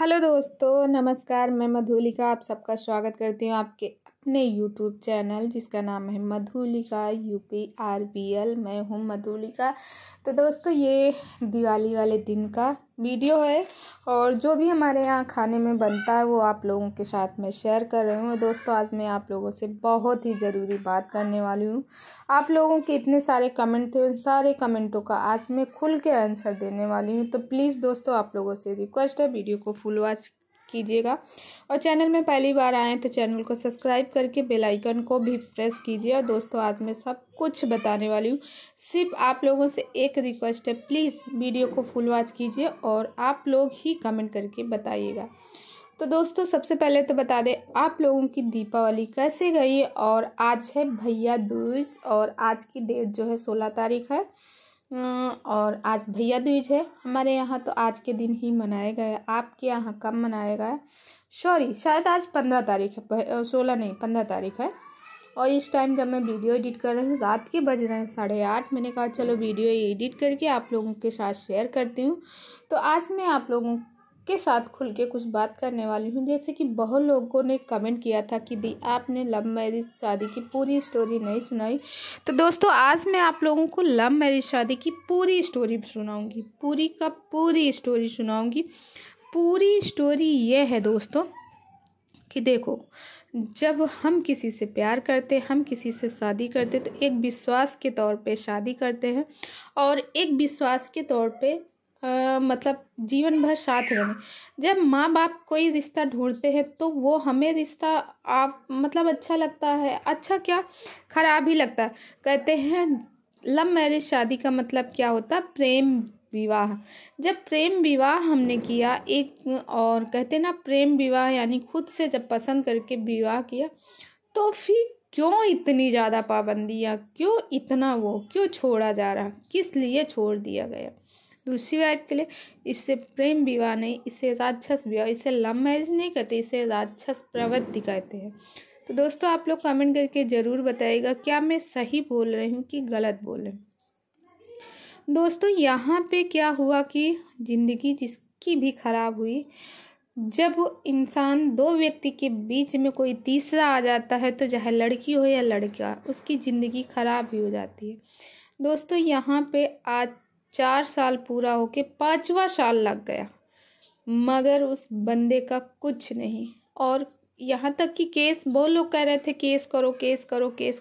Hello दोस्तों नमस्कार मैं मधुलिका आप सबका स्वागत करती हूँ आपके अपने यूट्यूब चैनल जिसका नाम है Madhulika U P R B L मैं हूँ मधुलिका तो दोस्तों ये दिवाली वाले दिन का वीडियो है और जो भी हमारे यहाँ खाने में बनता है वो आप लोगों के साथ मैं शेयर कर रही हूँ दोस्तों आज मैं आप लोगों से बहुत ही ज़रूरी बात करने वाली हूँ आप लोगों के इतने सारे कमेंट थे उन सारे कमेंटों का आज मैं खुल के आंसर देने वाली हूँ तो प्लीज़ दोस्तों आप लोगों से रिक्वेस्ट है वीडियो को फुल वॉच कीजिएगा और चैनल में पहली बार आएँ तो चैनल को सब्सक्राइब करके बेल आइकन को भी प्रेस कीजिए और दोस्तों आज मैं सब कुछ बताने वाली हूँ सिर्फ आप लोगों से एक रिक्वेस्ट है प्लीज़ वीडियो को फुल वॉच कीजिए और आप लोग ही कमेंट करके बताइएगा तो दोस्तों सबसे पहले तो बता दें आप लोगों की दीपावली कैसे गई और आज है भैया दूज और आज की डेट जो है सोलह तारीख है और आज भैया दूज है हमारे यहाँ तो आज के दिन ही मनाया गया आपके यहाँ कब मनाया गया सॉरी शायद आज पंद्रह तारीख है सोलह नहीं पंद्रह तारीख है और इस टाइम जब मैं वीडियो एडिट कर रही हूँ रात के बज रहे हैं साढ़े आठ मैंने कहा चलो वीडियो एडिट करके आप लोगों के साथ शेयर करती हूँ तो आज मैं आप लोगों के साथ खुल के कुछ बात करने वाली हूँ जैसे कि बहुत लोगों ने कमेंट किया था कि दी आपने लव मैरिज शादी की पूरी स्टोरी नहीं सुनाई तो दोस्तों आज मैं आप लोगों को लव मैरिज शादी की पूरी स्टोरी सुनाऊँगी पूरी का पूरी स्टोरी सुनाऊँगी पूरी स्टोरी ये है दोस्तों कि देखो जब हम किसी से प्यार करते हम किसी से शादी करते तो एक विश्वास के तौर पे शादी करते हैं और एक विश्वास के तौर पे आ, मतलब जीवन भर साथ रहें जब माँ बाप कोई रिश्ता ढूंढते हैं तो वो हमें रिश्ता आप मतलब अच्छा लगता है अच्छा क्या खराब ही लगता है कहते हैं लव मैरिज शादी का मतलब क्या होता है प्रेम विवाह जब प्रेम विवाह हमने किया एक और कहते ना प्रेम विवाह यानी खुद से जब पसंद करके विवाह किया तो फिर क्यों इतनी ज़्यादा पाबंदियाँ क्यों इतना वो क्यों छोड़ा जा रहा किस लिए छोड़ दिया गया दूसरी वाइफ के लिए इससे प्रेम विवाह नहीं इसे राक्षस विवाह इसे लव मैरिज नहीं कहते इसे राक्षस प्रवृत्ति कहते हैं तो दोस्तों आप लोग कमेंट करके ज़रूर बताइएगा क्या मैं सही बोल रही हूँ कि गलत बोल रही दोस्तों यहाँ पे क्या हुआ कि ज़िंदगी जिसकी भी ख़राब हुई जब इंसान दो व्यक्ति के बीच में कोई तीसरा आ जाता है तो चाहे लड़की हो या लड़का उसकी ज़िंदगी ख़राब ही हो जाती है दोस्तों यहाँ पे आज चार साल पूरा होके पांचवा साल लग गया मगर उस बंदे का कुछ नहीं और यहाँ तक कि केस बहुत लोग कह रहे थे केस करो केस करो केस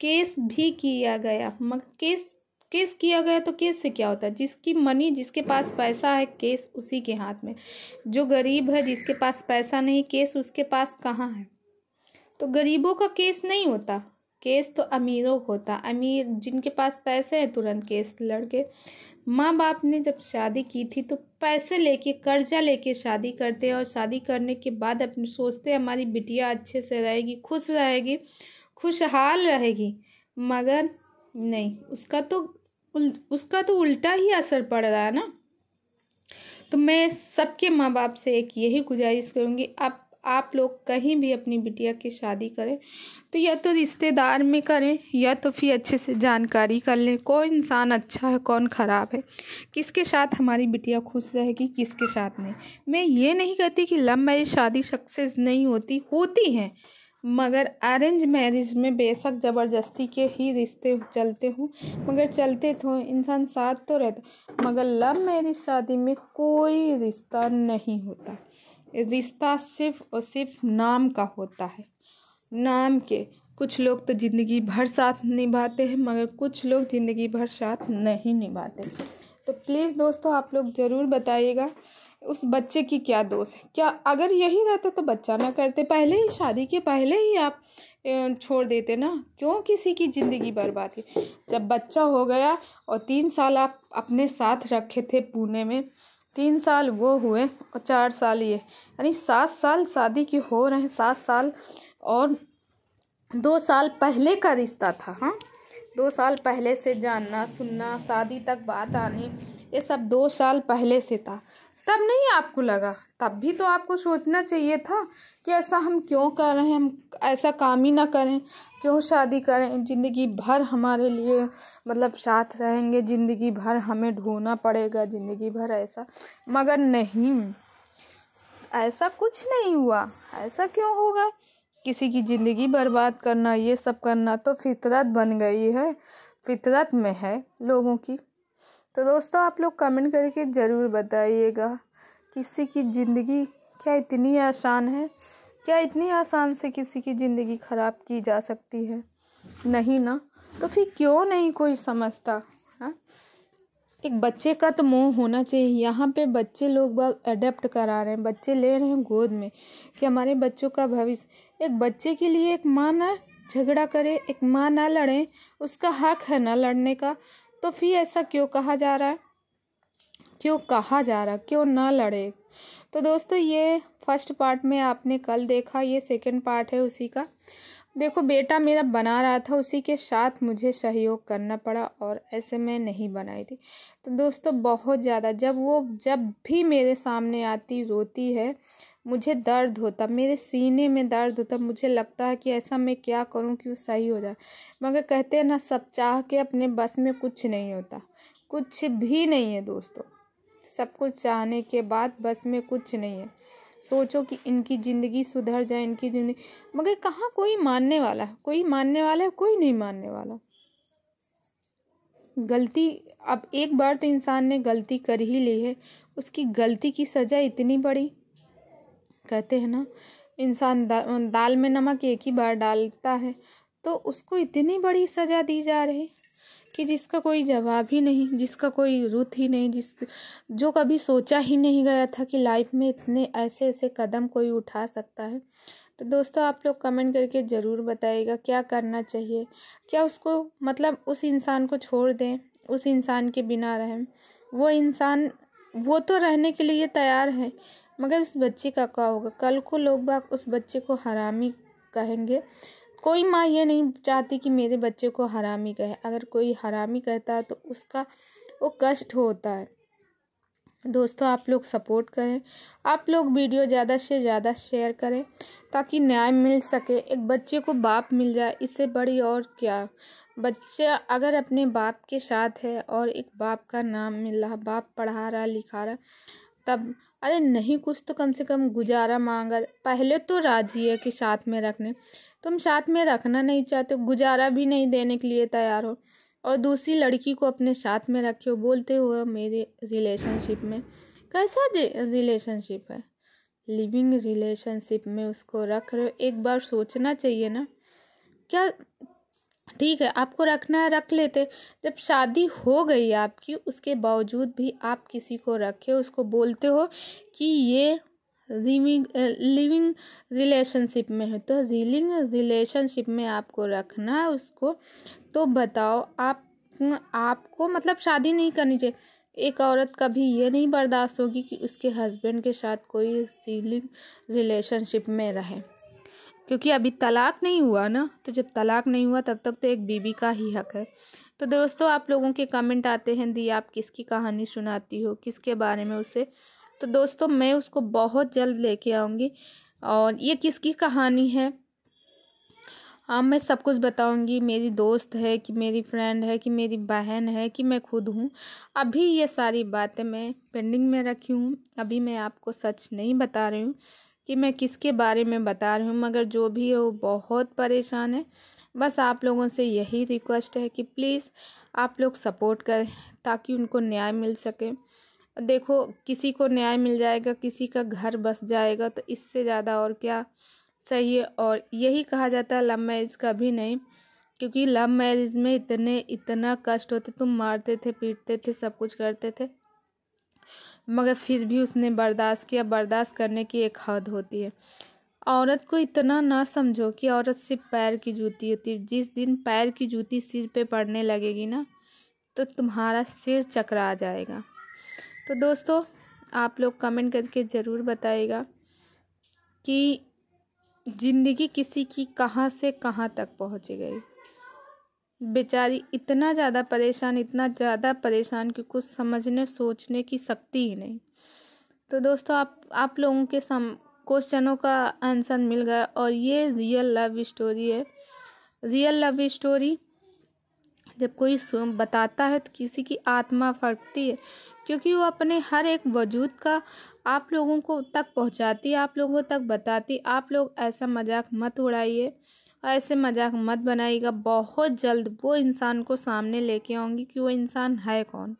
केस भी किया गया मगर केस केस किया गया तो केस से क्या होता है जिसकी मनी जिसके पास पैसा है केस उसी के हाथ में जो गरीब है जिसके पास पैसा नहीं केस उसके पास कहाँ है तो गरीबों का केस नहीं होता केस तो अमीरों को होता अमीर जिनके पास पैसे हैं तुरंत केस लड़के माँ बाप ने जब शादी की थी तो पैसे लेके कर्जा लेके शादी करते हैं और शादी करने के बाद अपने सोचते हैं हमारी बिटिया अच्छे से रहेगी खुश रहेगी खुशहाल रहेगी मगर नहीं उसका तो उल, उसका तो उल्टा ही असर पड़ रहा है ना तो मैं सबके माँ बाप से एक यही गुजारिश करूँगी आप आप लोग कहीं भी अपनी बिटिया की शादी करें तो या तो रिश्तेदार में करें या तो फिर अच्छे से जानकारी कर लें कौन इंसान अच्छा है कौन ख़राब है किसके साथ हमारी बिटिया खुश रहेगी किसके साथ नहीं मैं ये नहीं कहती कि लव मैरिज शादी सक्सेस नहीं होती होती हैं मगर अरेंज मैरिज में बेशक ज़बरदस्ती के ही रिश्ते चलते हों मगर चलते तो इंसान साथ तो रहता मगर लव मैरिज शादी में कोई रिश्ता नहीं होता रिश्ता सिर्फ़ और सिर्फ नाम का होता है नाम के कुछ लोग तो ज़िंदगी भर साथ निभाते हैं मगर कुछ लोग ज़िंदगी भर साथ नहीं निभाते तो प्लीज़ दोस्तों आप लोग ज़रूर बताइएगा उस बच्चे की क्या दोस्त है क्या अगर यही रहते तो बच्चा ना करते पहले ही शादी के पहले ही आप छोड़ देते ना क्यों किसी की ज़िंदगी बर्बाद है जब बच्चा हो गया और तीन साल आप अपने साथ रखे थे पुणे में तीन साल वो हुए और चार साल ये यानी सात साल शादी के हो रहे हैं सात साल और दो साल पहले का रिश्ता था हाँ दो साल पहले से जानना सुनना शादी तक बात आनी ये सब दो साल पहले से था तब नहीं आपको लगा तब भी तो आपको सोचना चाहिए था कि ऐसा हम क्यों कर रहे हैं हम ऐसा काम ही ना करें क्यों शादी करें ज़िंदगी भर हमारे लिए मतलब साथ रहेंगे ज़िंदगी भर हमें ढोना पड़ेगा ज़िंदगी भर ऐसा मगर नहीं ऐसा कुछ नहीं हुआ ऐसा क्यों होगा किसी की ज़िंदगी बर्बाद करना ये सब करना तो फितरत बन गई है फितरत में है लोगों की तो दोस्तों आप लोग कमेंट करके ज़रूर बताइएगा किसी की ज़िंदगी क्या इतनी आसान है क्या इतनी आसान से किसी की ज़िंदगी ख़राब की जा सकती है नहीं ना तो फिर क्यों नहीं कोई समझता है हाँ? एक बच्चे का तो मोह होना चाहिए यहाँ पे बच्चे लोग अडेप्ट करा रहे हैं बच्चे ले रहे हैं गोद में कि हमारे बच्चों का भविष्य एक बच्चे के लिए एक माँ ना झगड़ा करे एक माँ ना लड़े उसका हक है ना लड़ने का तो फिर ऐसा क्यों कहा जा रहा है क्यों कहा जा रहा क्यों ना लड़े तो दोस्तों ये फर्स्ट पार्ट में आपने कल देखा ये सेकंड पार्ट है उसी का देखो बेटा मेरा बना रहा था उसी के साथ मुझे सहयोग करना पड़ा और ऐसे मैं नहीं बनाई थी तो दोस्तों बहुत ज़्यादा जब वो जब भी मेरे सामने आती रोती है मुझे दर्द होता मेरे सीने में दर्द होता मुझे लगता है कि ऐसा मैं क्या करूं कि वो सही हो जाए मगर कहते हैं ना सब चाह के अपने बस में कुछ नहीं होता कुछ भी नहीं है दोस्तों सब कुछ चाहने के बाद बस में कुछ नहीं है सोचो कि इनकी ज़िंदगी सुधर जाए इनकी ज़िंदगी मगर कहाँ कोई मानने वाला है कोई मानने वाला है कोई नहीं मानने वाला गलती अब एक बार तो इंसान ने गलती कर ही ली है उसकी गलती की सज़ा इतनी बड़ी कहते हैं ना इंसान दा, दाल में नमक एक ही बार डालता है तो उसको इतनी बड़ी सज़ा दी जा रही कि जिसका कोई जवाब ही नहीं जिसका कोई रुत ही नहीं जिस जो कभी सोचा ही नहीं गया था कि लाइफ में इतने ऐसे ऐसे कदम कोई उठा सकता है तो दोस्तों आप लोग कमेंट करके ज़रूर बताइएगा क्या करना चाहिए क्या उसको मतलब उस इंसान को छोड़ दें उस इंसान के बिना रहें वो इंसान वो तो रहने के लिए तैयार है मगर उस बच्चे का क्या होगा कल को लोग बाग उस बच्चे को हरामी कहेंगे कोई माँ ये नहीं चाहती कि मेरे बच्चे को हरामी कहे अगर कोई हरामी कहता है तो उसका वो कष्ट होता है दोस्तों आप लोग सपोर्ट करें आप लोग वीडियो ज़्यादा से ज़्यादा शेयर करें ताकि न्याय मिल सके एक बच्चे को बाप मिल जाए इससे बड़ी और क्या बच्चा अगर अपने बाप के साथ है और एक बाप का नाम मिल रहा बाप पढ़ा रहा लिखा रहा तब अरे नहीं कुछ तो कम से कम गुजारा मांगा पहले तो राजी है कि साथ में रखने तुम साथ में रखना नहीं चाहते गुजारा भी नहीं देने के लिए तैयार हो और दूसरी लड़की को अपने साथ में रखे हो बोलते हुए मेरे रिलेशनशिप में कैसा रिलेशनशिप है लिविंग रिलेशनशिप में उसको रख रहे हो एक बार सोचना चाहिए ना क्या ठीक है आपको रखना है रख लेते जब शादी हो गई आपकी उसके बावजूद भी आप किसी को रखे उसको बोलते हो कि ये लिविंग रिलेशनशिप uh, में है तो रीलिंग रिलेशनशिप में आपको रखना है उसको तो बताओ आप आपको मतलब शादी नहीं करनी चाहिए एक औरत कभी ये नहीं बर्दाश्त होगी कि उसके हस्बैंड के साथ कोई रीलिंग रिलेशनशिप में रहे क्योंकि अभी तलाक नहीं हुआ ना तो जब तलाक नहीं हुआ तब तक तो एक बीबी का ही हक है तो दोस्तों आप लोगों के कमेंट आते हैं दी आप किसकी कहानी सुनाती हो किसके बारे में उसे तो दोस्तों मैं उसको बहुत जल्द लेके आऊँगी और ये किसकी कहानी है अब मैं सब कुछ बताऊंगी मेरी दोस्त है कि मेरी फ्रेंड है कि मेरी बहन है कि मैं खुद हूँ अभी ये सारी बातें मैं पेंडिंग में रखी हूँ अभी मैं आपको सच नहीं बता रही हूँ कि मैं किसके बारे में बता रही हूँ मगर जो भी है वो बहुत परेशान है बस आप लोगों से यही रिक्वेस्ट है कि प्लीज़ आप लोग सपोर्ट करें ताकि उनको न्याय मिल सके देखो किसी को न्याय मिल जाएगा किसी का घर बस जाएगा तो इससे ज़्यादा और क्या सही है और यही कहा जाता है लव मैरिज का भी नहीं क्योंकि लव मैरिज में इतने इतना कष्ट होते तुम मारते थे पीटते थे सब कुछ करते थे मगर फिर भी उसने बर्दाश्त किया बर्दाश्त करने की एक हद होती है औरत को इतना ना समझो कि औरत सिर्फ पैर की जूती होती है जिस दिन पैर की जूती सिर पे पड़ने लगेगी ना तो तुम्हारा सिर चकरा जाएगा तो दोस्तों आप लोग कमेंट करके ज़रूर बताइएगा कि ज़िंदगी किसी की कहाँ से कहाँ तक पहुँच गई बेचारी इतना ज़्यादा परेशान इतना ज़्यादा परेशान कि कुछ समझने सोचने की शक्ति ही नहीं तो दोस्तों आप आप लोगों के सम क्वेश्चनों का आंसर मिल गया और ये रियल लव स्टोरी है रियल लव स्टोरी जब कोई बताता है तो किसी की आत्मा फटती है क्योंकि वो अपने हर एक वजूद का आप लोगों को तक पहुंचाती आप लोगों तक बताती आप लोग ऐसा मजाक मत उड़ाइए ऐसे मजाक मत बनाइएगा बहुत जल्द वो इंसान को सामने लेके आऊँगी कि वो इंसान है कौन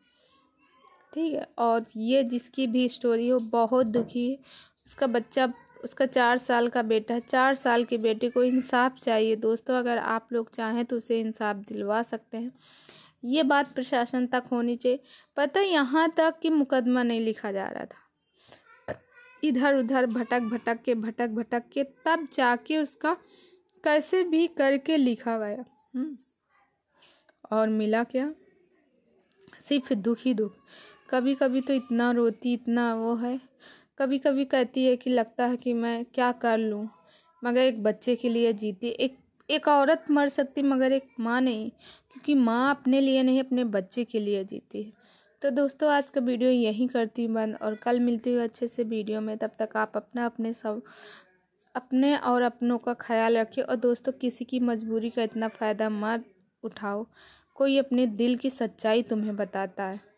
ठीक है और ये जिसकी भी स्टोरी हो बहुत दुखी है उसका बच्चा उसका चार साल का बेटा चार साल के बेटे को इंसाफ चाहिए दोस्तों अगर आप लोग चाहें तो उसे इंसाफ दिलवा सकते हैं ये बात प्रशासन तक होनी चाहिए पता यहाँ तक कि मुकदमा नहीं लिखा जा रहा था इधर उधर भटक भटक के भटक भटक के तब जाके उसका कैसे भी करके लिखा गया हम्म। और मिला क्या सिर्फ दुख ही दुख कभी कभी तो इतना रोती इतना वो है कभी कभी कहती है कि लगता है कि मैं क्या कर लूँ मगर एक बच्चे के लिए जीती एक एक औरत मर सकती मगर एक माँ नहीं क्योंकि माँ अपने लिए नहीं अपने बच्चे के लिए जीती है तो दोस्तों आज का वीडियो यहीं करती हूँ बंद और कल मिलती हूँ अच्छे से वीडियो में तब तक आप अपना अपने सब अपने और अपनों का ख्याल रखिए और दोस्तों किसी की मजबूरी का इतना फ़ायदा मत उठाओ कोई अपने दिल की सच्चाई तुम्हें बताता है